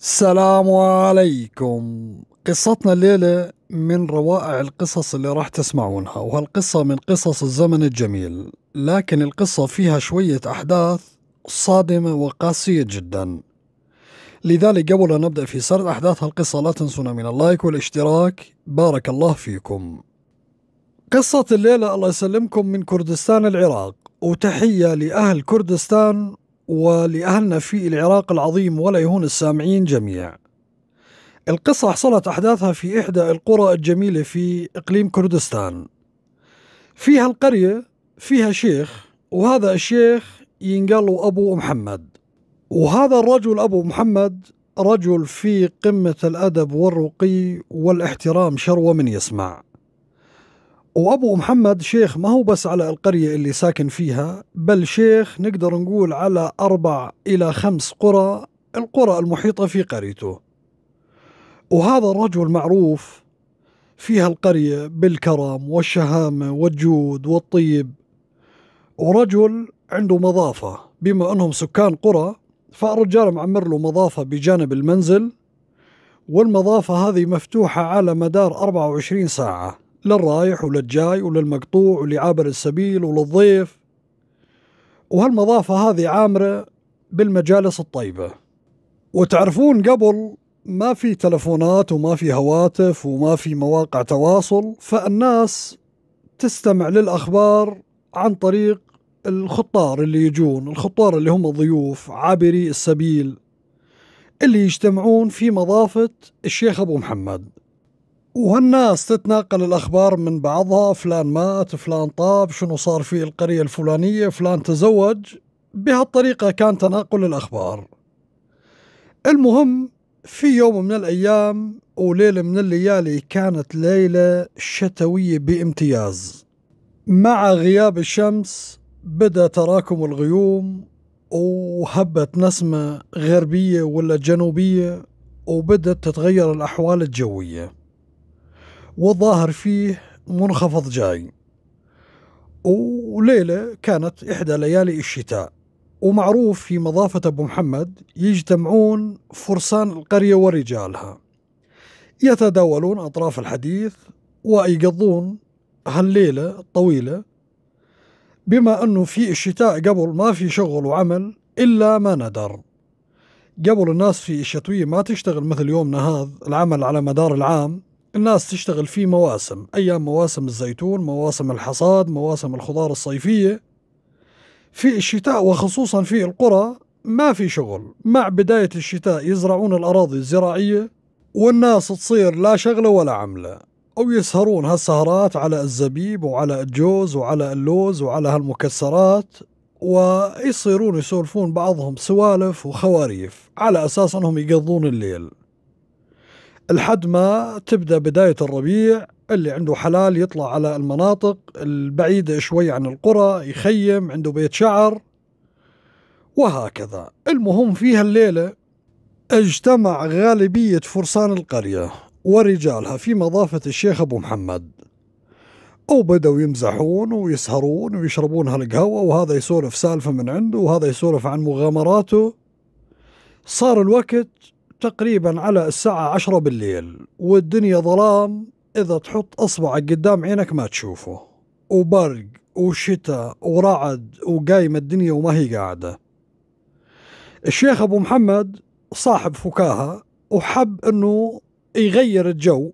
السلام عليكم قصتنا الليلة من روائع القصص اللي راح تسمعونها وهالقصة من قصص الزمن الجميل لكن القصة فيها شوية أحداث صادمة وقاسية جدا لذلك قبل أن نبدأ في سرد أحداث هالقصة لا تنسونا من اللايك والاشتراك بارك الله فيكم قصة الليلة الله يسلمكم من كردستان العراق وتحية لأهل كردستان ولأهلنا في العراق العظيم ولا يهون السامعين جميع القصة حصلت أحداثها في إحدى القرى الجميلة في إقليم كردستان فيها القرية فيها شيخ وهذا الشيخ ينقال له أبو محمد وهذا الرجل أبو محمد رجل في قمة الأدب والرقي والاحترام شروة من يسمع وأبو محمد شيخ ما هو بس على القرية اللي ساكن فيها بل شيخ نقدر نقول على أربع إلى خمس قرى القرى المحيطة في قريته وهذا الرجل معروف فيها القرية بالكرم والشهامة والجود والطيب ورجل عنده مضافة بما أنهم سكان قرى فالرجال معمر له مضافة بجانب المنزل والمضافة هذه مفتوحة على مدار 24 ساعة للرايح وللجاي وللمقطوع ولعابر السبيل وللضيف وهالمضافة هذه عامرة بالمجالس الطيبة وتعرفون قبل ما في تلفونات وما في هواتف وما في مواقع تواصل فالناس تستمع للأخبار عن طريق الخطار اللي يجون الخطار اللي هم الضيوف عابري السبيل اللي يجتمعون في مضافة الشيخ أبو محمد والناس تتناقل الأخبار من بعضها فلان مات فلان طاب شنو صار في القرية الفلانية فلان تزوج بهالطريقة كان تناقل الأخبار المهم في يوم من الأيام وليلة من الليالي كانت ليلة شتوية بامتياز مع غياب الشمس بدأ تراكم الغيوم وهبت نسمة غربية ولا جنوبية وبدت تتغير الأحوال الجوية والظاهر فيه منخفض جاي وليلة كانت إحدى ليالي الشتاء ومعروف في مضافة أبو محمد يجتمعون فرسان القرية ورجالها يتداولون أطراف الحديث ويقضون هالليلة الطويلة بما أنه في الشتاء قبل ما في شغل وعمل إلا ما ندر قبل الناس في الشتوية ما تشتغل مثل يومنا هذا العمل على مدار العام الناس تشتغل فيه مواسم أيام مواسم الزيتون مواسم الحصاد مواسم الخضار الصيفية في الشتاء وخصوصا في القرى ما في شغل مع بداية الشتاء يزرعون الأراضي الزراعية والناس تصير لا شغلة ولا عملة أو يسهرون هالسهرات على الزبيب وعلى الجوز وعلى اللوز وعلى هالمكسرات ويصيرون يسولفون بعضهم سوالف وخواريف على أساس أنهم يقضون الليل لحد ما تبدا بدايه الربيع اللي عنده حلال يطلع على المناطق البعيده شوي عن القرى يخيم عنده بيت شعر وهكذا المهم فيها الليله اجتمع غالبيه فرسان القريه ورجالها في مضافه الشيخ ابو محمد وبدأوا يمزحون ويسهرون ويشربون هالقهوة وهذا يسولف سالفة من عنده وهذا يسولف عن مغامراته صار الوقت تقريبا على الساعة عشرة بالليل والدنيا ظلام إذا تحط أصبعك قدام عينك ما تشوفه وبرق وشتاء ورعد وقايمة الدنيا وما هي قاعدة الشيخ أبو محمد صاحب فكاهة وحب أنه يغير الجو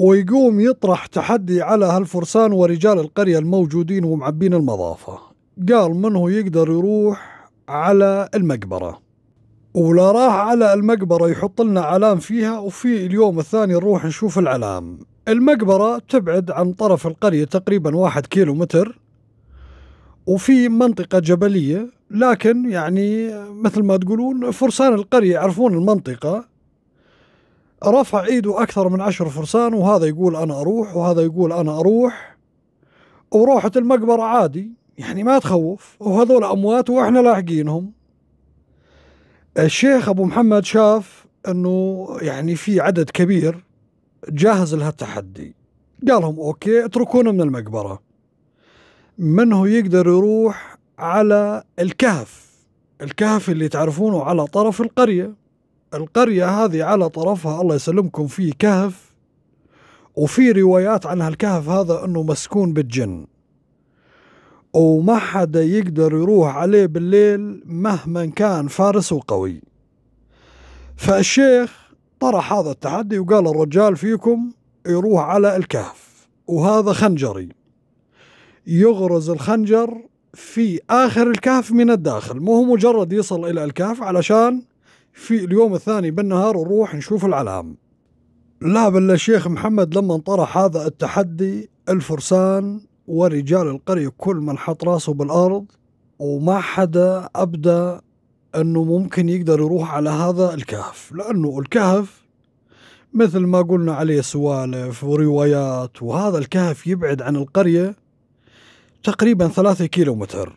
ويقوم يطرح تحدي على هالفرسان ورجال القرية الموجودين ومعبين المضافة قال منه يقدر يروح على المقبره ولا راح على المقبرة يحط لنا علام فيها وفي اليوم الثاني نروح نشوف العلام المقبرة تبعد عن طرف القرية تقريبا واحد كيلو متر وفي منطقة جبلية لكن يعني مثل ما تقولون فرسان القرية يعرفون المنطقة رفع ايده أكثر من عشر فرسان وهذا يقول أنا أروح وهذا يقول أنا أروح وروحة المقبرة عادي يعني ما تخوف وهذول أموات وإحنا لاحقينهم الشيخ ابو محمد شاف انه يعني في عدد كبير جاهز لهالتحدي قال لهم اوكي اتركونا من المقبره منه يقدر يروح على الكهف الكهف اللي تعرفونه على طرف القريه القريه هذه على طرفها الله يسلمكم في كهف وفي روايات عن هالكهف هذا انه مسكون بالجن وما حدا يقدر يروح عليه بالليل مهما كان فارس وقوي فالشيخ طرح هذا التحدي وقال الرجال فيكم يروح على الكهف وهذا خنجري يغرز الخنجر في آخر الكهف من الداخل مو هو مجرد يصل إلى الكهف علشان في اليوم الثاني بالنهار نروح نشوف العلام لا بل الشيخ محمد لما طرح هذا التحدي الفرسان ورجال القرية كل من حط راسه بالأرض وما حدا أبدى أنه ممكن يقدر يروح على هذا الكهف لأنه الكهف مثل ما قلنا عليه سوالف وروايات وهذا الكهف يبعد عن القرية تقريبا ثلاثة كيلو متر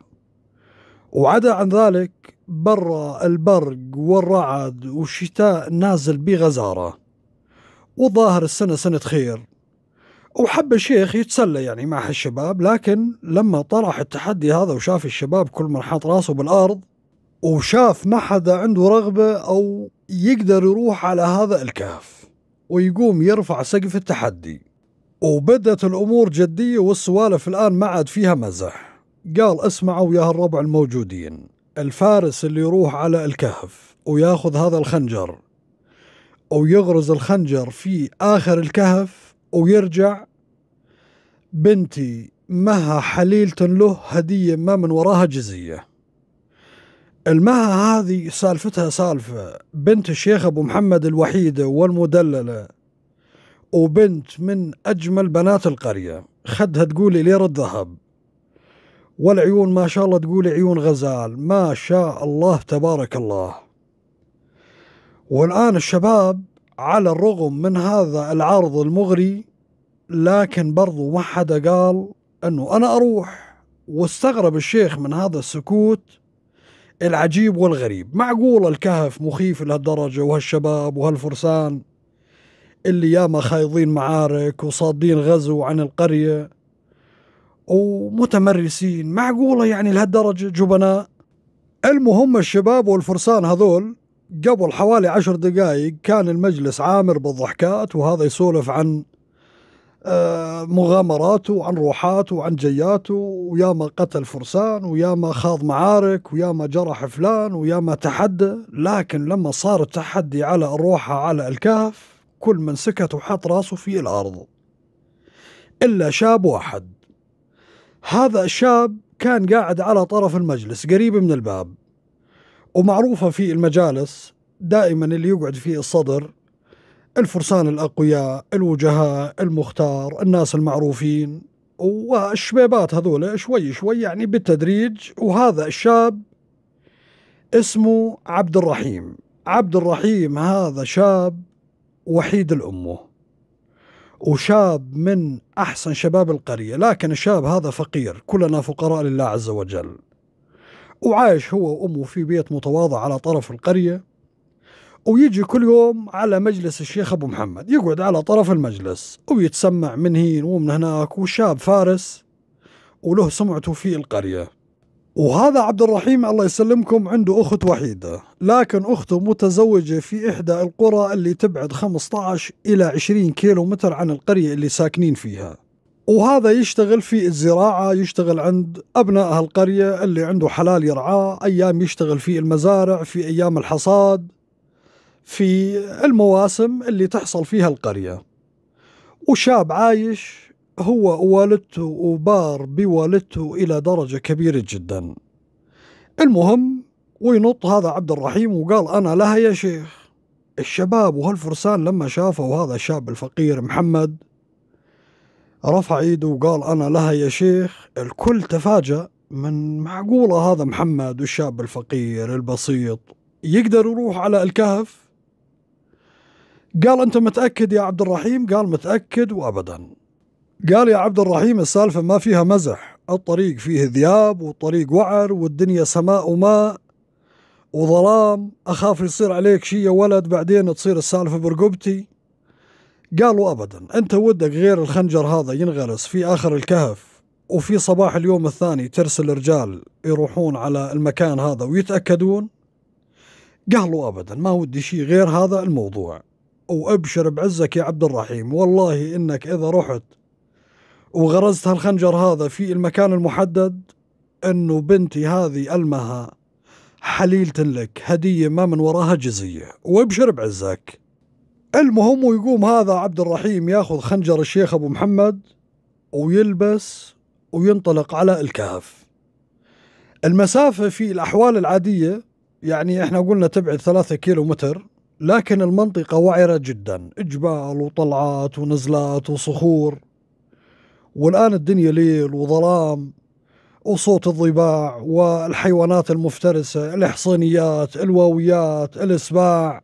وعدا عن ذلك برا البرق والرعد والشتاء نازل بغزارة وظاهر السنة سنة خير وحب الشيخ يتسلى يعني مع الشباب لكن لما طرح التحدي هذا وشاف الشباب كل من حاط راسه بالارض وشاف ما حدا عنده رغبه او يقدر يروح على هذا الكهف ويقوم يرفع سقف التحدي وبدت الامور جديه والسوالف الان ما عاد فيها مزح قال اسمعوا يا هالربع الموجودين الفارس اللي يروح على الكهف وياخذ هذا الخنجر ويغرز الخنجر في اخر الكهف ويرجع بنتي مها حليلة له هدية ما من وراها جزية المها هذه سالفتها سالفة بنت الشيخ أبو محمد الوحيدة والمدللة وبنت من أجمل بنات القرية خدها تقولي ليرة ذهب والعيون ما شاء الله تقولي عيون غزال ما شاء الله تبارك الله والآن الشباب على الرغم من هذا العرض المغري لكن برضو ما حدا قال انه انا اروح واستغرب الشيخ من هذا السكوت العجيب والغريب معقول الكهف مخيف لهالدرجة وهالشباب وهالفرسان اللي ياما خايضين معارك وصادين غزو عن القرية ومتمرسين معقولة يعني لهالدرجة جبناء المهم الشباب والفرسان هذول قبل حوالي عشر دقائق كان المجلس عامر بالضحكات وهذا يسولف عن آه، مغامراته وعن روحاته وعن جياته وياما قتل فرسان وياما خاض معارك وياما جرح فلان وياما تحدى لكن لما صار التحدي على الروحة على الكهف كل من سكت وحط راسه في الأرض إلا شاب واحد هذا الشاب كان قاعد على طرف المجلس قريب من الباب ومعروفة في المجالس دائما اللي يقعد فيه الصدر الفرسان الأقوياء الوجهاء المختار الناس المعروفين والشبيبات هذول شوي شوي يعني بالتدريج وهذا الشاب اسمه عبد الرحيم عبد الرحيم هذا شاب وحيد الأمه وشاب من أحسن شباب القرية لكن الشاب هذا فقير كلنا فقراء لله عز وجل وعايش هو وأمه في بيت متواضع على طرف القرية ويجي كل يوم على مجلس الشيخ أبو محمد يقعد على طرف المجلس ويتسمع من هين ومن هناك وشاب فارس وله سمعته في القرية وهذا عبد الرحيم الله يسلمكم عنده أخت وحيدة لكن أخته متزوجة في إحدى القرى اللي تبعد 15 إلى 20 كيلو متر عن القرية اللي ساكنين فيها وهذا يشتغل في الزراعة يشتغل عند أبناء هالقرية اللي عنده حلال يرعاه أيام يشتغل في المزارع في أيام الحصاد في المواسم اللي تحصل فيها القرية وشاب عايش هو ووالدته وبار بوالدته إلى درجة كبيرة جدا المهم وينط هذا عبد الرحيم وقال أنا لها يا شيخ الشباب وهالفرسان لما شافوا هذا الشاب الفقير محمد رفع ايده وقال انا لها يا شيخ الكل تفاجأ من معقولة هذا محمد والشاب الفقير البسيط يقدر يروح على الكهف قال انت متأكد يا عبد الرحيم قال متأكد وابدا قال يا عبد الرحيم السالفة ما فيها مزح الطريق فيه ذياب والطريق وعر والدنيا سماء وماء وظلام أخاف يصير عليك شيء يا ولد بعدين تصير السالفة برقبتي قالوا أبدا أنت ودك غير الخنجر هذا ينغرس في آخر الكهف وفي صباح اليوم الثاني ترسل رجال يروحون على المكان هذا ويتأكدون قالوا أبدا ما ودي شيء غير هذا الموضوع وأبشر بعزك يا عبد الرحيم والله إنك إذا رحت وغرزت هالخنجر هذا في المكان المحدد انه بنتي هذه المها حليلة لك هدية ما من وراها جزية وابشر بعزك المهم ويقوم هذا عبد الرحيم ياخذ خنجر الشيخ ابو محمد ويلبس وينطلق على الكهف المسافة في الأحوال العادية يعني احنا قلنا تبعد ثلاثة كيلو متر لكن المنطقة وعرة جدا جبال وطلعات ونزلات وصخور والآن الدنيا ليل وظلام وصوت الضباع والحيوانات المفترسة الحصينيات الواويات الإسباع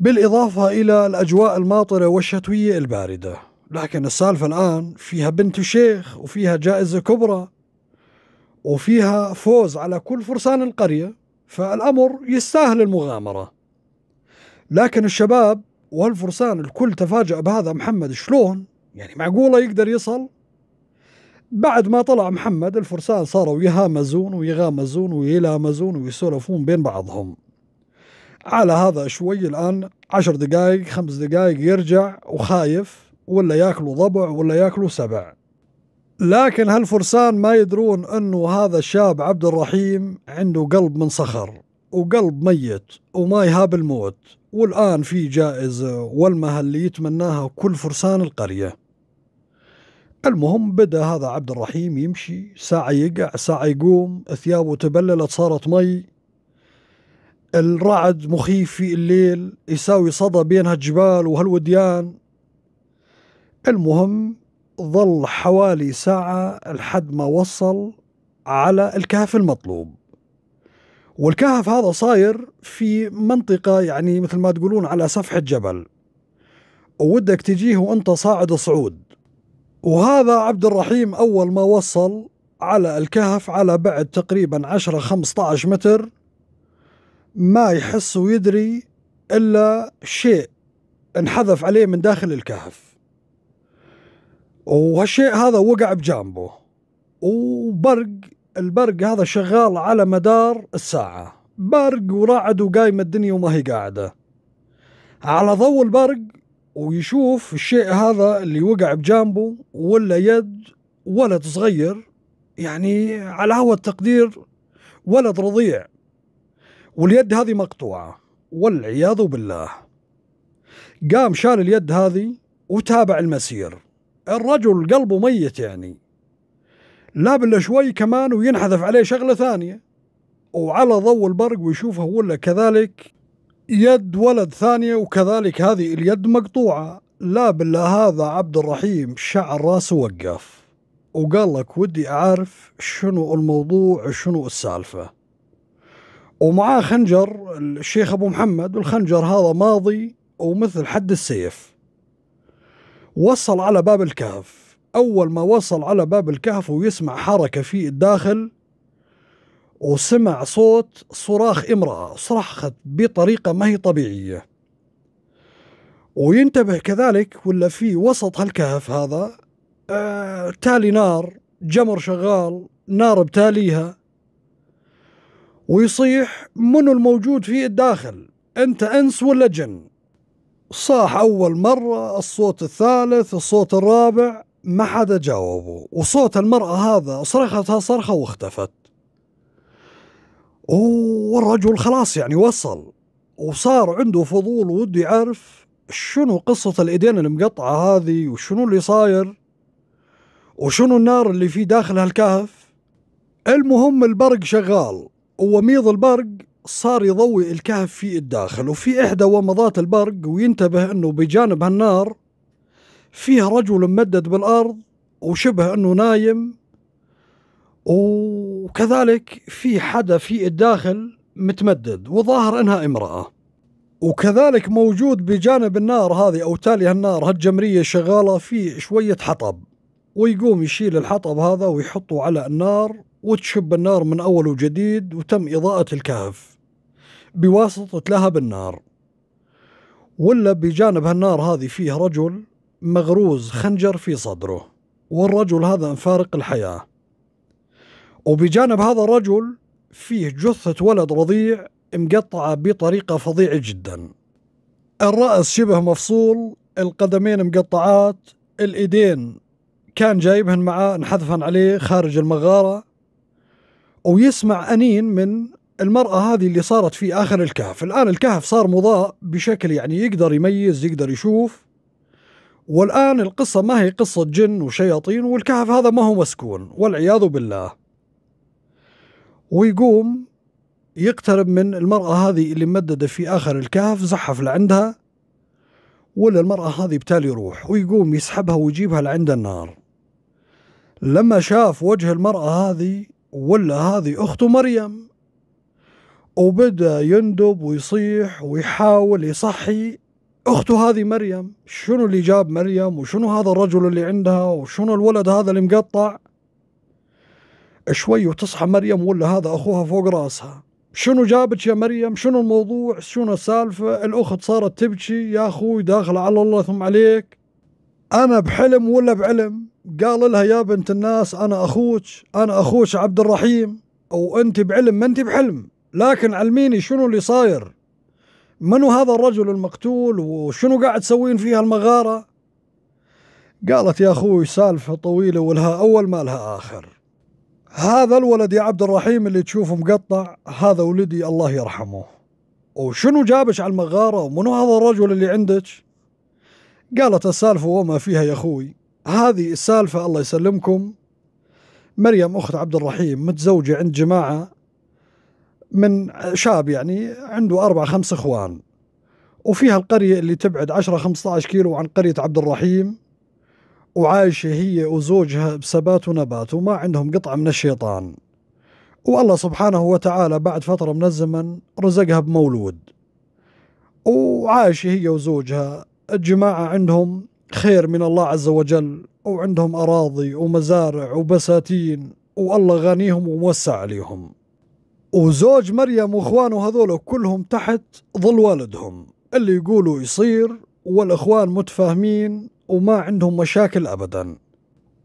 بالإضافة إلى الأجواء الماطرة والشتوية الباردة لكن السالفة الآن فيها بنت شيخ وفيها جائزة كبرى وفيها فوز على كل فرسان القرية فالأمر يستاهل المغامرة لكن الشباب والفرسان الكل تفاجأ بهذا محمد شلون يعني معقولة يقدر يصل بعد ما طلع محمد الفرسان صاروا يهامزون ويغامزون ويلامزون ويسولفون بين بعضهم على هذا شوي الآن عشر دقائق خمس دقائق يرجع وخايف ولا ياكلوا ضبع ولا ياكلوا سبع لكن هالفرسان ما يدرون أنه هذا الشاب عبد الرحيم عنده قلب من صخر وقلب ميت وما يهاب الموت والآن في جائزة والمها اللي يتمناها كل فرسان القرية المهم بدا هذا عبد الرحيم يمشي ساعة يقع ساعة يقوم ثيابه تبللت صارت مي الرعد مخيف في الليل يساوي صدى بين هالجبال وهالوديان المهم ظل حوالي ساعة لحد ما وصل على الكهف المطلوب والكهف هذا صاير في منطقة يعني مثل ما تقولون على سفح الجبل وودك تجيه وانت صاعد صعود وهذا عبد الرحيم أول ما وصل على الكهف على بعد تقريبا 10-15 متر ما يحس ويدري إلا شيء انحذف عليه من داخل الكهف وهالشيء هذا وقع بجانبه وبرق البرق هذا شغال على مدار الساعة برق ورعد وقايمة الدنيا وما هي قاعدة على ضوء البرق ويشوف الشيء هذا اللي وقع بجانبه ولا يد ولد صغير يعني على هو التقدير ولد رضيع واليد هذه مقطوعة والعياذ بالله قام شال اليد هذه وتابع المسير الرجل قلبه ميت يعني لا بالله شوي كمان وينحذف عليه شغلة ثانية وعلى ضوء البرق ويشوفه ولا كذلك يد ولد ثانية وكذلك هذه اليد مقطوعة لا بالله هذا عبد الرحيم شعر راسه وقف وقال لك ودي أعرف شنو الموضوع شنو السالفة ومعاه خنجر الشيخ ابو محمد والخنجر هذا ماضي ومثل حد السيف وصل على باب الكهف اول ما وصل على باب الكهف ويسمع حركه في الداخل وسمع صوت صراخ امراه صرخت بطريقه ما هي طبيعيه وينتبه كذلك ولا في وسط هالكهف هذا آه تالي نار جمر شغال نار بتاليها ويصيح منو الموجود في الداخل أنت أنس ولا جن صاح أول مرة الصوت الثالث الصوت الرابع ما حدا جاوبه وصوت المرأة هذا صرختها صرخة واختفت والرجل خلاص يعني وصل وصار عنده فضول ودي يعرف شنو قصة الإيدين المقطعة هذه وشنو اللي صاير وشنو النار اللي في داخل هالكهف المهم البرق شغال وميض البرق صار يضوي الكهف في الداخل وفي إحدى ومضات البرق وينتبه أنه بجانب هالنار فيها رجل ممدد بالأرض وشبه أنه نايم وكذلك في حدا في الداخل متمدد وظاهر أنها امرأة وكذلك موجود بجانب النار هذه أو تالي هالنار هالجمرية شغالة في شوية حطب ويقوم يشيل الحطب هذا ويحطه على النار وتشب النار من أول وجديد وتم إضاءة الكهف بواسطة لهب النار ولا بجانب هالنار هذه فيه رجل مغروز خنجر في صدره والرجل هذا مفارق الحياة وبجانب هذا الرجل فيه جثة ولد رضيع مقطعة بطريقة فظيعة جدا الرأس شبه مفصول القدمين مقطعات الإيدين كان جايبهن معاه انحذفن عليه خارج المغارة ويسمع أنين من المرأة هذه اللي صارت في آخر الكهف الآن الكهف صار مضاء بشكل يعني يقدر يميز يقدر يشوف والآن القصة ما هي قصة جن وشياطين والكهف هذا ما هو مسكون والعياذ بالله ويقوم يقترب من المرأة هذه اللي ممددة في آخر الكهف زحف لعندها ولا المرأة هذه بتالي يروح ويقوم يسحبها ويجيبها لعند النار لما شاف وجه المرأة هذه ولا هذه أخته مريم وبدأ يندب ويصيح ويحاول يصحي أخته هذه مريم شنو اللي جاب مريم وشنو هذا الرجل اللي عندها وشنو الولد هذا اللي مقطع شوي وتصحى مريم ولا هذا أخوها فوق راسها شنو جابت يا مريم شنو الموضوع شنو السالفة الأخت صارت تبكي يا أخوي داخلة على الله ثم عليك أنا بحلم ولا بعلم قال لها يا بنت الناس أنا أخوك أنا أخوك عبد الرحيم وأنت بعلم ما أنت بحلم لكن علميني شنو اللي صاير منو هذا الرجل المقتول وشنو قاعد تسوين فيها المغارة قالت يا أخوي سالفة طويلة ولها أول ما لها آخر هذا الولد يا عبد الرحيم اللي تشوفه مقطع هذا ولدي الله يرحمه وشنو جابش على المغارة ومنو هذا الرجل اللي عندك قالت السالفة وما فيها يا أخوي هذه السالفة الله يسلمكم مريم أخت عبد الرحيم متزوجة عند جماعة من شاب يعني عنده أربع خمس إخوان وفيها القرية اللي تبعد عشرة خمسة عشر كيلو عن قرية عبد الرحيم وعايشة هي وزوجها بسبات ونبات وما عندهم قطعة من الشيطان والله سبحانه وتعالى بعد فترة من الزمن رزقها بمولود وعايشة هي وزوجها الجماعة عندهم خير من الله عز وجل وعندهم أراضي ومزارع وبساتين والله غنيهم وموسع عليهم وزوج مريم واخوانه هذول كلهم تحت ظل والدهم اللي يقولوا يصير والاخوان متفاهمين وما عندهم مشاكل ابدا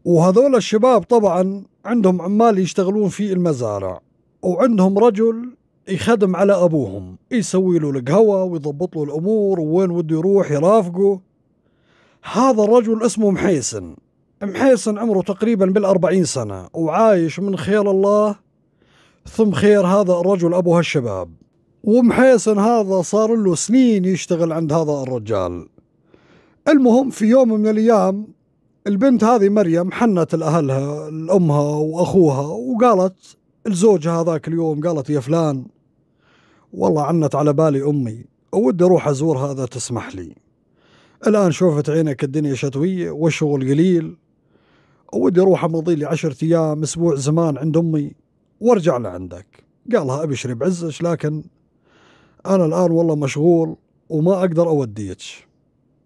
وهذول الشباب طبعا عندهم عمال يشتغلون في المزارع وعندهم رجل يخدم على ابوهم يسوي له القهوه ويضبط له الامور وين وده يروح يرافقه هذا الرجل اسمه محيسن محيسن عمره تقريبا بالأربعين سنة وعايش من خير الله ثم خير هذا الرجل أبو هالشباب ومحيسن هذا صار له سنين يشتغل عند هذا الرجال المهم في يوم من الأيام البنت هذه مريم حنت لأهلها لأمها وأخوها وقالت لزوجها هذاك اليوم قالت يا فلان والله عنت على بالي أمي ودي أروح أزورها إذا تسمح لي الآن شوفت عينك الدنيا شتوية والشغل قليل ودي أروح أمضي لي عشرة أيام أسبوع زمان عند أمي وارجع لعندك قالها أبشري بعزك لكن أنا الآن والله مشغول وما أقدر أوديك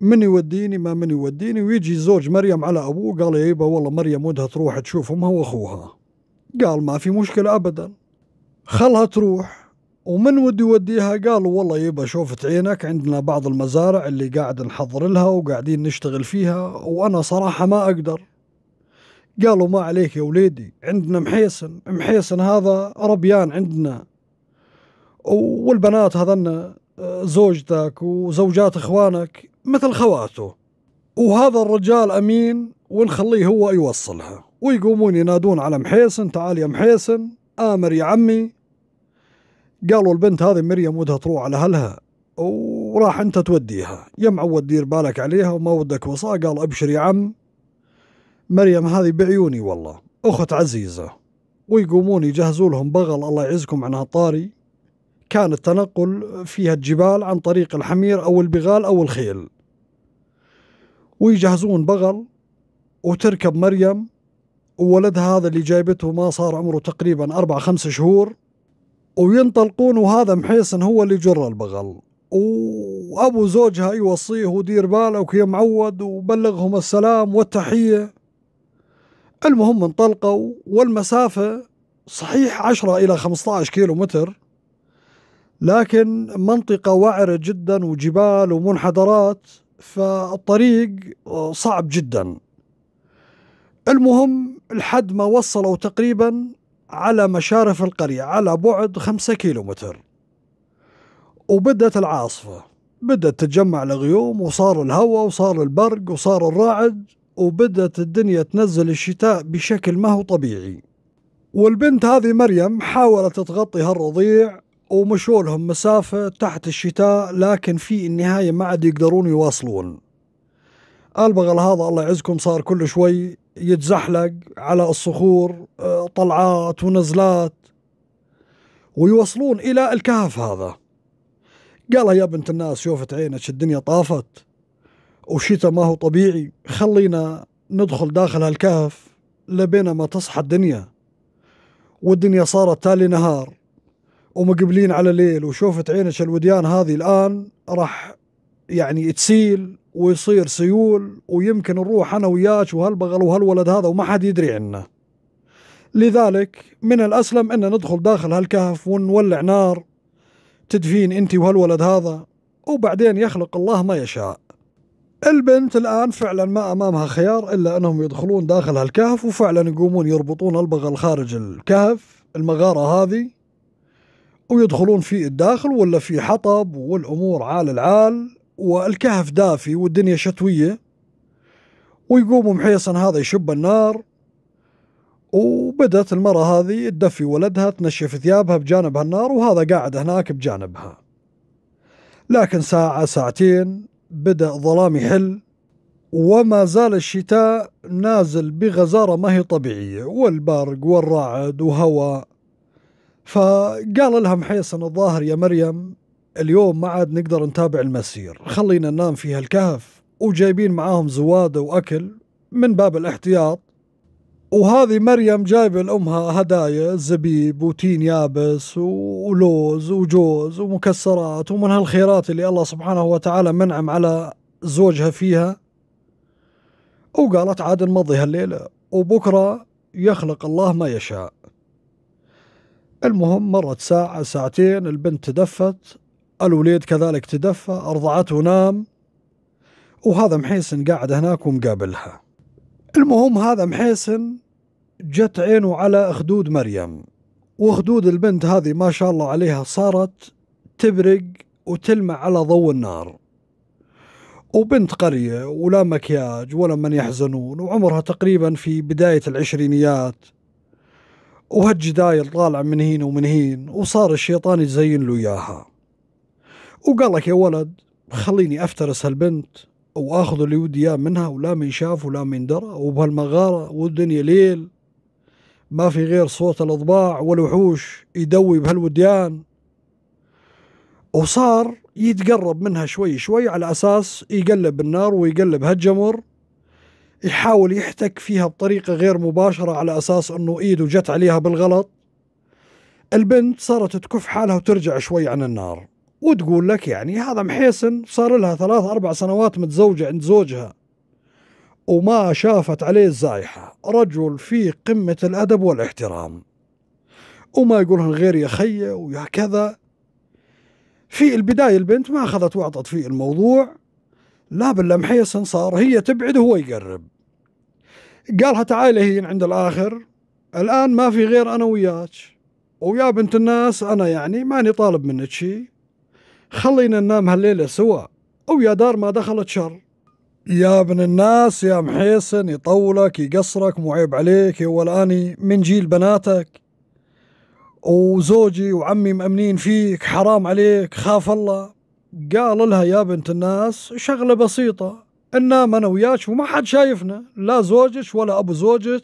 من يوديني ما من يوديني ويجي زوج مريم على أبوه قال يا يبا والله مريم ودها تروح تشوف أمها وأخوها قال ما في مشكلة أبدا خلها تروح ومن ودي يوديها قال والله يبا شوفة عينك عندنا بعض المزارع اللي قاعد نحضر لها وقاعدين نشتغل فيها وأنا صراحة ما أقدر قالوا ما عليك يا وليدي عندنا محيسن محيسن هذا ربيان عندنا والبنات هذن آه، زوجتك وزوجات اخوانك مثل خواته وهذا الرجال امين ونخليه هو يوصلها ويقومون ينادون على محيسن تعال يا محيسن امر يا عمي قالوا البنت هذه مريم ودها تروح على اهلها وراح انت توديها يا معود دير بالك عليها وما ودك وصاه قال ابشر يا عم مريم هذه بعيوني والله اخت عزيزه ويقومون يجهزوا لهم بغل الله يعزكم عن هالطاري كان التنقل فيها الجبال عن طريق الحمير او البغال او الخيل ويجهزون بغل وتركب مريم وولدها هذا اللي جايبته ما صار عمره تقريبا أربع خمس شهور وينطلقون وهذا محيصن هو اللي جر البغل وابو زوجها يوصيه ودير بالك يا معود وبلغهم السلام والتحيه المهم انطلقوا والمسافه صحيح 10 الى 15 كيلو متر لكن منطقه وعره جدا وجبال ومنحدرات فالطريق صعب جدا المهم لحد ما وصلوا تقريبا على مشارف القرية على بعد خمسة كيلومتر وبدت العاصفة بدت تتجمع الغيوم وصار الهواء وصار البرق وصار الرعد وبدت الدنيا تنزل الشتاء بشكل ما هو طبيعي والبنت هذه مريم حاولت تغطي هالرضيع ومشوا لهم مسافة تحت الشتاء لكن في النهاية ما عاد يقدرون يواصلون البغل هذا الله يعزكم صار كل شوي يتزحلق على الصخور آه، طلعات ونزلات ويوصلون إلى الكهف هذا قالها يا بنت الناس شوفت عينك الدنيا طافت وشتا ما هو طبيعي خلينا ندخل داخل هالكهف لبين ما تصحى الدنيا والدنيا صارت تالي نهار ومقبلين على ليل وشوفت عينك الوديان هذه الآن راح يعني تسيل ويصير سيول ويمكن نروح أنا وياك وهالبغل وهالولد هذا وما حد يدري عنه لذلك من الأسلم أن ندخل داخل هالكهف ونولع نار تدفين أنت وهالولد هذا وبعدين يخلق الله ما يشاء البنت الآن فعلا ما أمامها خيار إلا أنهم يدخلون داخل هالكهف وفعلا يقومون يربطون البغل خارج الكهف المغارة هذه ويدخلون في الداخل ولا في حطب والأمور عال العال والكهف دافي والدنيا شتوية ويقوم محيصن هذا يشب النار وبدت المرأة هذه تدفي ولدها تنشف ثيابها بجانب هالنار وهذا قاعد هناك بجانبها لكن ساعة ساعتين بدأ ظلام يحل وما زال الشتاء نازل بغزارة ما هي طبيعية والبرق والرعد وهواء فقال لها محيصن الظاهر يا مريم اليوم ما عاد نقدر نتابع المسير خلينا ننام في هالكهف وجايبين معاهم زواده واكل من باب الاحتياط وهذه مريم جايبه لامها هدايا زبيب وتين يابس ولوز وجوز ومكسرات ومن هالخيرات اللي الله سبحانه وتعالى منعم على زوجها فيها وقالت عاد نمضي هالليله وبكره يخلق الله ما يشاء المهم مرت ساعة ساعتين البنت تدفت الوليد كذلك تدفى أرضعته نام وهذا محيسن قاعد هناك ومقابلها المهم هذا محيسن جت عينه على خدود مريم وخدود البنت هذه ما شاء الله عليها صارت تبرق وتلمع على ضوء النار وبنت قرية ولا مكياج ولا من يحزنون وعمرها تقريبا في بداية العشرينيات وهالجدايل طالع من هين ومن هين وصار الشيطان يزين له إياها وقال لك يا ولد خليني افترس هالبنت واخذ اللي ودي اياه منها ولا من شاف ولا من درى وبهالمغاره والدنيا ليل ما في غير صوت الاضباع والوحوش يدوي بهالوديان وصار يتقرب منها شوي شوي على اساس يقلب النار ويقلب هالجمر يحاول يحتك فيها بطريقه غير مباشره على اساس انه ايده جت عليها بالغلط البنت صارت تكف حالها وترجع شوي عن النار وتقول لك يعني هذا محيسن صار لها ثلاث أربع سنوات متزوجة عند زوجها وما شافت عليه الزايحة رجل في قمة الأدب والاحترام وما يقولهن غير يا خي ويا كذا في البداية البنت ما أخذت وعطت في الموضوع لا بالله محيسن صار هي تبعد وهو يقرب قالها تعالي هي عند الآخر الآن ما في غير أنا وياك ويا بنت الناس أنا يعني ماني طالب منك شيء خلينا ننام هالليلة سوا أو يا دار ما دخلت شر يا ابن الناس يا محيسن يطولك يقصرك معيب عليك أني من جيل بناتك وزوجي وعمي مأمنين فيك حرام عليك خاف الله قال لها يا بنت الناس شغلة بسيطة ننام أنا وياك وما حد شايفنا لا زوجك ولا أبو زوجك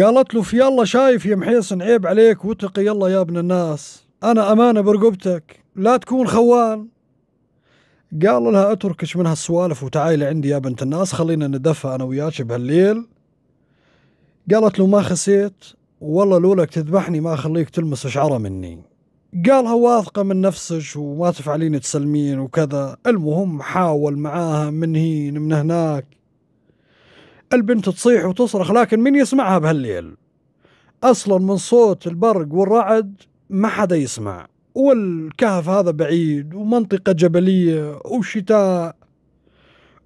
قالت له في الله شايف يا محيسن عيب عليك وتقي الله يا ابن الناس أنا أمانة برقبتك لا تكون خوان قال لها اتركش من هالسوالف وتعالي عندي يا بنت الناس خلينا ندفى انا وياك بهالليل قالت له ما خسيت والله لولاك تذبحني ما اخليك تلمس شعره مني قالها واثقة من نفسك وما تفعلين تسلمين وكذا المهم حاول معاها من هين من هناك البنت تصيح وتصرخ لكن من يسمعها بهالليل أصلا من صوت البرق والرعد ما حدا يسمع والكهف هذا بعيد ومنطقة جبلية وشتاء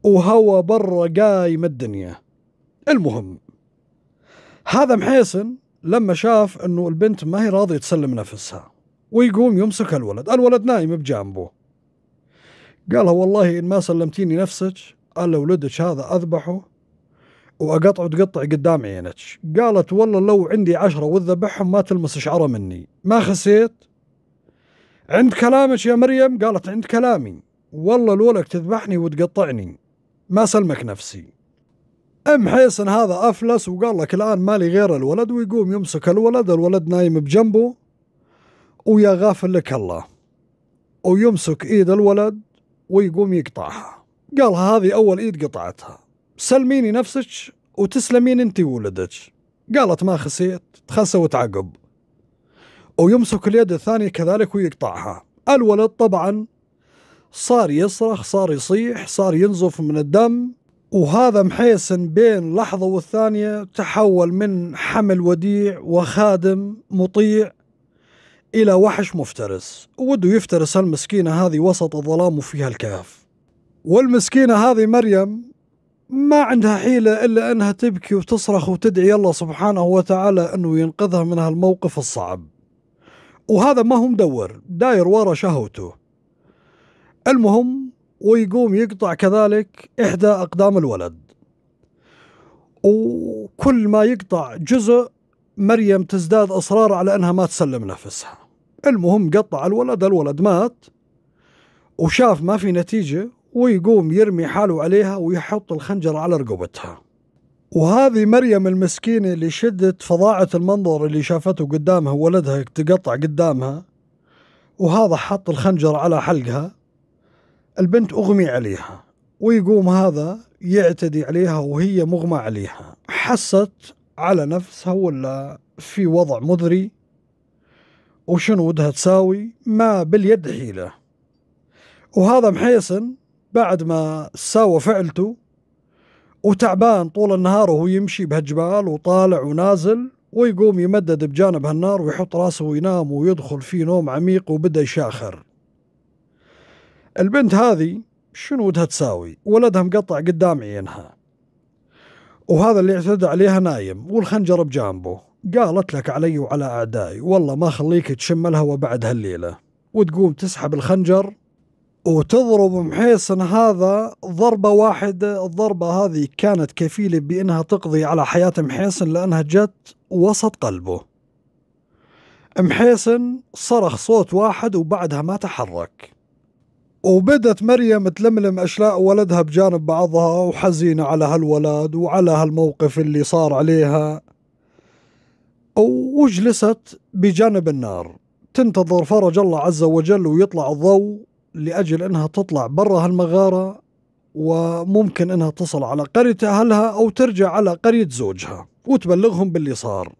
وهوا برا قايم الدنيا المهم هذا محيصن لما شاف انه البنت ما هي راضية تسلم نفسها ويقوم يمسك الولد الولد نايم بجانبه قالها والله إن ما سلمتيني نفسك قال ولدك هذا أذبحه وأقطعه تقطع قدام عينك قالت والله لو عندي عشرة وذبحهم ما تلمس شعره مني ما خسيت عند كلامك يا مريم قالت عند كلامي والله لولك تذبحني وتقطعني ما سلمك نفسي ام حيصن هذا افلس وقال لك الان مالي غير الولد ويقوم يمسك الولد الولد نايم بجنبه ويا غافل لك الله ويمسك ايد الولد ويقوم يقطعها قالها هذه اول ايد قطعتها سلميني نفسك وتسلمين انت وولدك قالت ما خسيت تخسى وتعقب أو يمسك اليد الثانية كذلك ويقطعها الولد طبعا صار يصرخ صار يصيح صار ينزف من الدم وهذا محيسن بين لحظة والثانية تحول من حمل وديع وخادم مطيع إلى وحش مفترس وده يفترس هالمسكينة هذه وسط الظلام وفيها الكهف والمسكينة هذه مريم ما عندها حيلة إلا أنها تبكي وتصرخ وتدعي الله سبحانه وتعالى أنه ينقذها من هالموقف الصعب وهذا ما هو مدور داير ورا شهوته المهم ويقوم يقطع كذلك إحدى أقدام الولد وكل ما يقطع جزء مريم تزداد إصرار على أنها ما تسلم نفسها المهم قطع الولد الولد مات وشاف ما في نتيجة ويقوم يرمي حاله عليها ويحط الخنجر على رقبتها وهذه مريم المسكينة اللي شدت فظاعة المنظر اللي شافته قدامها ولدها تقطع قدامها وهذا حط الخنجر على حلقها البنت أغمي عليها ويقوم هذا يعتدي عليها وهي مغمى عليها حست على نفسها ولا في وضع مذري وشنو ودها تساوي ما باليد حيلة وهذا محيصن بعد ما ساوى فعلته وتعبان طول النهار وهو يمشي بهالجبال وطالع ونازل ويقوم يمدد بجانب هالنار ويحط راسه وينام ويدخل في نوم عميق وبدأ يشاخر البنت هذه شنو ودها تساوي ولدها مقطع قدام عينها وهذا اللي اعتدى عليها نايم والخنجر بجانبه قالت لك علي وعلى أعدائي والله ما خليك تشم الهوى بعد هالليلة وتقوم تسحب الخنجر وتضرب محيصن هذا ضربة واحدة الضربة هذه كانت كفيلة بأنها تقضي على حياة محيصن لأنها جت وسط قلبه محيصن صرخ صوت واحد وبعدها ما تحرك وبدت مريم تلملم أشلاء ولدها بجانب بعضها وحزينة على هالولد وعلى هالموقف اللي صار عليها وجلست بجانب النار تنتظر فرج الله عز وجل ويطلع الضوء لأجل أنها تطلع برا هالمغارة وممكن أنها تصل على قرية أهلها أو ترجع على قرية زوجها وتبلغهم باللي صار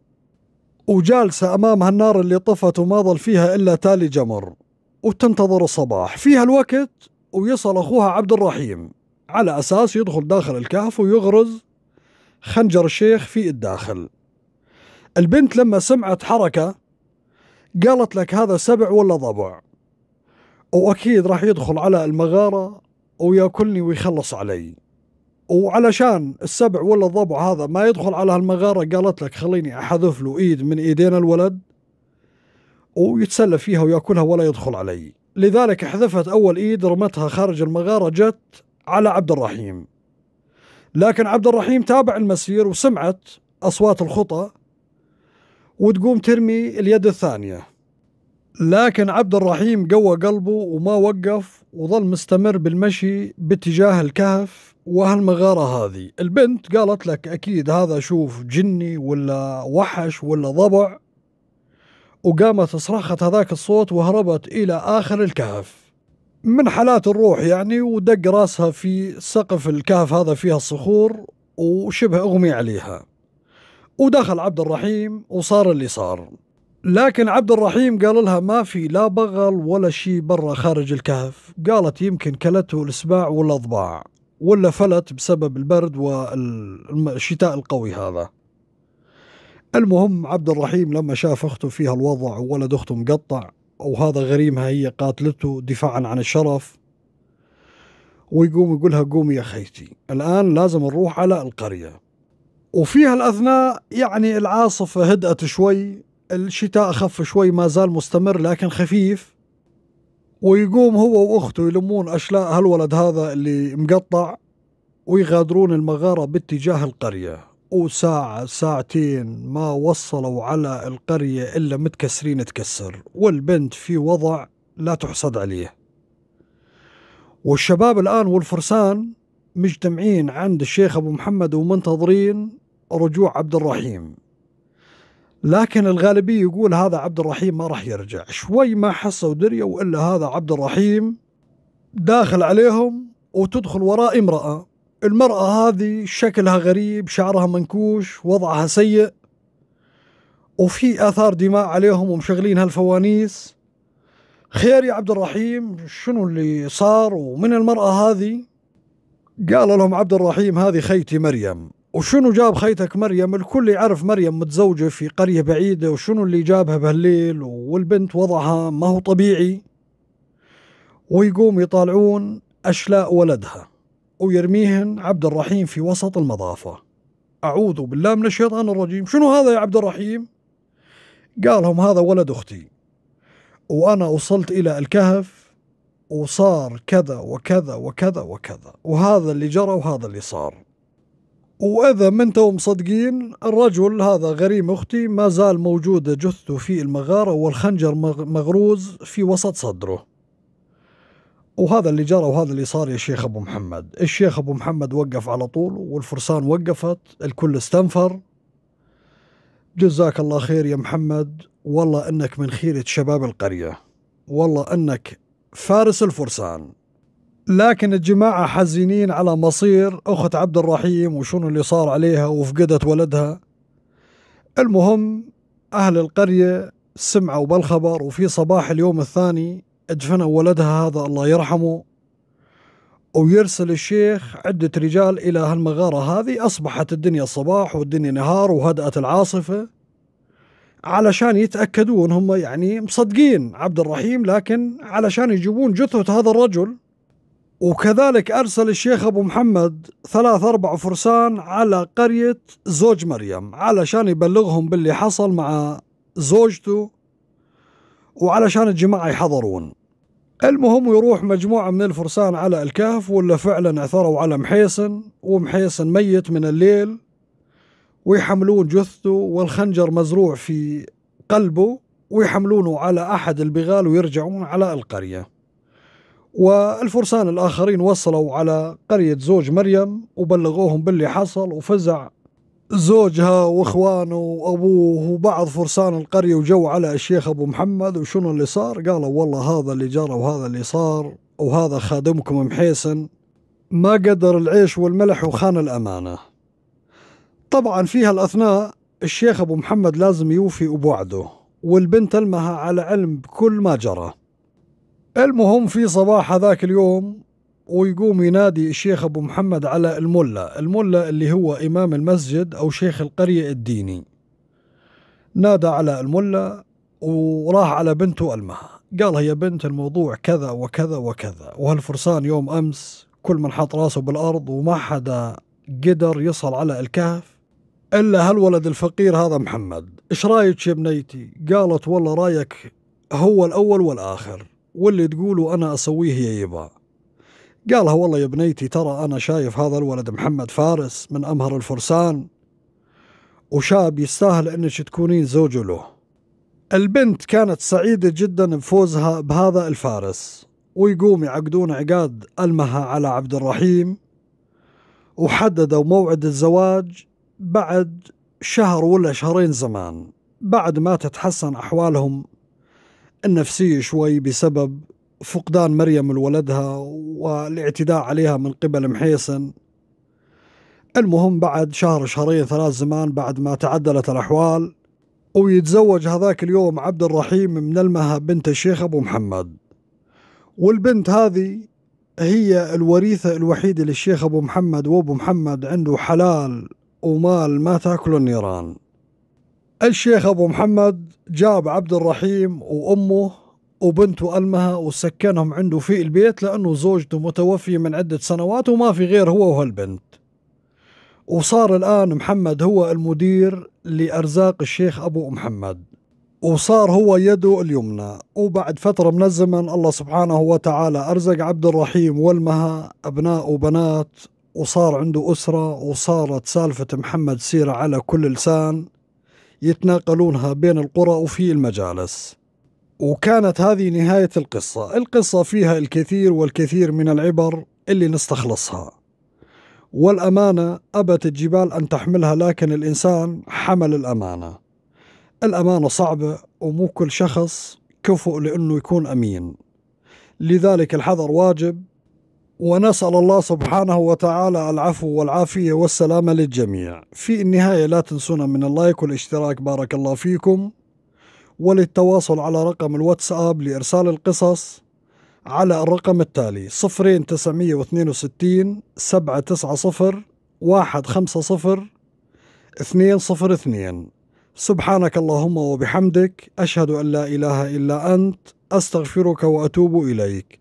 وجالسة أمام هالنار اللي طفت وما ظل فيها إلا تالي جمر وتنتظر الصباح في هالوقت ويصل أخوها عبد الرحيم على أساس يدخل داخل الكهف ويغرز خنجر الشيخ في الداخل البنت لما سمعت حركة قالت لك هذا سبع ولا ضبع واكيد راح يدخل على المغاره وياكلني ويخلص علي وعلشان السبع ولا الضبع هذا ما يدخل على هالمغاره قالت لك خليني احذف له ايد من ايدين الولد ويتسلى فيها وياكلها ولا يدخل علي لذلك حذفت اول ايد رمتها خارج المغاره جت على عبد الرحيم لكن عبد الرحيم تابع المسير وسمعت اصوات الخطأ وتقوم ترمي اليد الثانيه لكن عبد الرحيم قوى قلبه وما وقف وظل مستمر بالمشي باتجاه الكهف وهالمغارة هذه البنت قالت لك أكيد هذا شوف جني ولا وحش ولا ضبع وقامت صرخت هذاك الصوت وهربت إلى آخر الكهف من حالات الروح يعني ودق راسها في سقف الكهف هذا فيها الصخور وشبه أغمي عليها ودخل عبد الرحيم وصار اللي صار لكن عبد الرحيم قال لها ما في لا بغل ولا شيء برا خارج الكهف قالت يمكن كلته الاسباع والاضباع ولا فلت بسبب البرد والشتاء القوي هذا المهم عبد الرحيم لما شاف اخته فيها الوضع وولد اخته مقطع وهذا غريمها هي قاتلته دفاعا عن الشرف ويقوم يقولها قومي يا خيتي الآن لازم نروح على القرية وفيها الأثناء يعني العاصفة هدأت شوي الشتاء خف شوي ما زال مستمر لكن خفيف ويقوم هو وأخته يلمون أشلاء هالولد هذا اللي مقطع ويغادرون المغارة باتجاه القرية وساعة ساعتين ما وصلوا على القرية إلا متكسرين تكسر والبنت في وضع لا تحصد عليه والشباب الآن والفرسان مجتمعين عند الشيخ أبو محمد ومنتظرين رجوع عبد الرحيم لكن الغالبية يقول هذا عبد الرحيم ما راح يرجع شوي ما حسوا دريوا إلا هذا عبد الرحيم داخل عليهم وتدخل وراء امرأة المرأة هذه شكلها غريب شعرها منكوش وضعها سيء وفي آثار دماء عليهم ومشغلين هالفوانيس خير يا عبد الرحيم شنو اللي صار ومن المرأة هذه قال لهم عبد الرحيم هذه خيتي مريم وشنو جاب خيتك مريم الكل يعرف مريم متزوجة في قرية بعيدة وشنو اللي جابها بهالليل والبنت وضعها ما هو طبيعي ويقوم يطالعون أشلاء ولدها ويرميهن عبد الرحيم في وسط المضافة أعوذ بالله من الشيطان الرجيم شنو هذا يا عبد الرحيم قالهم هذا ولد أختي وأنا وصلت إلى الكهف وصار كذا وكذا وكذا وكذا وهذا اللي جرى وهذا اللي صار وإذا ما انتم مصدقين الرجل هذا غريم أختي ما زال موجود جثته في المغارة والخنجر مغروز في وسط صدره وهذا اللي جرى وهذا اللي صار يا شيخ أبو محمد الشيخ أبو محمد وقف على طول والفرسان وقفت الكل استنفر جزاك الله خير يا محمد والله أنك من خيرة شباب القرية والله أنك فارس الفرسان لكن الجماعة حزينين على مصير أخت عبد الرحيم وشنو اللي صار عليها وفقدت ولدها المهم أهل القرية سمعوا بالخبر وفي صباح اليوم الثاني ادفنوا ولدها هذا الله يرحمه ويرسل الشيخ عدة رجال إلى هالمغارة هذه أصبحت الدنيا صباح والدنيا نهار وهدأت العاصفة علشان يتأكدون هم يعني مصدقين عبد الرحيم لكن علشان يجيبون جثة هذا الرجل وكذلك أرسل الشيخ أبو محمد ثلاث أربع فرسان على قرية زوج مريم علشان يبلغهم باللي حصل مع زوجته وعلشان الجماعة يحضرون المهم يروح مجموعة من الفرسان على الكهف ولا فعلا عثروا على محيسن ومحيسن ميت من الليل ويحملون جثته والخنجر مزروع في قلبه ويحملونه على أحد البغال ويرجعون على القرية والفرسان الآخرين وصلوا على قرية زوج مريم وبلغوهم باللي حصل وفزع زوجها واخوانه وابوه وبعض فرسان القريه وجو على الشيخ ابو محمد وشنو اللي صار؟ قالوا والله هذا اللي جرى وهذا اللي صار وهذا خادمكم محيسن ما قدر العيش والملح وخان الامانه. طبعا في هالاثناء الشيخ ابو محمد لازم يوفي بوعده والبنت المها على علم بكل ما جرى. المهم في صباح هذاك اليوم ويقوم ينادي الشيخ أبو محمد على الملا الملا اللي هو إمام المسجد أو شيخ القرية الديني نادى على الملا وراح على بنته ألمها قال يا بنت الموضوع كذا وكذا وكذا وهالفرسان يوم أمس كل من حط راسه بالأرض وما حدا قدر يصل على الكهف إلا هالولد الفقير هذا محمد إيش رايك يا بنيتي قالت والله رايك هو الأول والآخر واللي تقولوا أنا أسويه يا يبا قالها والله يا بنيتي ترى أنا شايف هذا الولد محمد فارس من أمهر الفرسان وشاب يستاهل أنك تكونين زوجه له البنت كانت سعيدة جدا بفوزها بهذا الفارس ويقوم يعقدون عقاد ألمها على عبد الرحيم وحددوا موعد الزواج بعد شهر ولا شهرين زمان بعد ما تتحسن أحوالهم النفسية شوي بسبب فقدان مريم لولدها والاعتداء عليها من قبل محيصن المهم بعد شهر شهرين ثلاث زمان بعد ما تعدلت الأحوال ويتزوج هذاك اليوم عبد الرحيم من المها بنت الشيخ أبو محمد والبنت هذه هي الوريثة الوحيدة للشيخ أبو محمد وأبو محمد عنده حلال ومال ما تاكله النيران الشيخ أبو محمد جاب عبد الرحيم وأمه وبنته ألمها وسكنهم عنده في البيت لأنه زوجته متوفية من عدة سنوات وما في غير هو وهالبنت وصار الآن محمد هو المدير لأرزاق الشيخ أبو محمد وصار هو يده اليمنى وبعد فترة من الزمن الله سبحانه وتعالى أرزق عبد الرحيم والمها أبناء وبنات وصار عنده أسرة وصارت سالفة محمد سيرة على كل لسان يتناقلونها بين القرى وفي المجالس وكانت هذه نهاية القصة القصة فيها الكثير والكثير من العبر اللي نستخلصها والأمانة أبت الجبال أن تحملها لكن الإنسان حمل الأمانة الأمانة صعبة ومو كل شخص كفؤ لأنه يكون أمين لذلك الحذر واجب ونسأل الله سبحانه وتعالى العفو والعافية والسلامة للجميع في النهاية لا تنسونا من اللايك والاشتراك بارك الله فيكم وللتواصل على رقم الواتساب لإرسال القصص على الرقم التالي صفرين تسعمية واثنين وستين سبعة تسعة صفر واحد خمسة صفر اثنين صفر اثنين سبحانك اللهم وبحمدك أشهد أن لا إله إلا أنت أستغفرك وأتوب إليك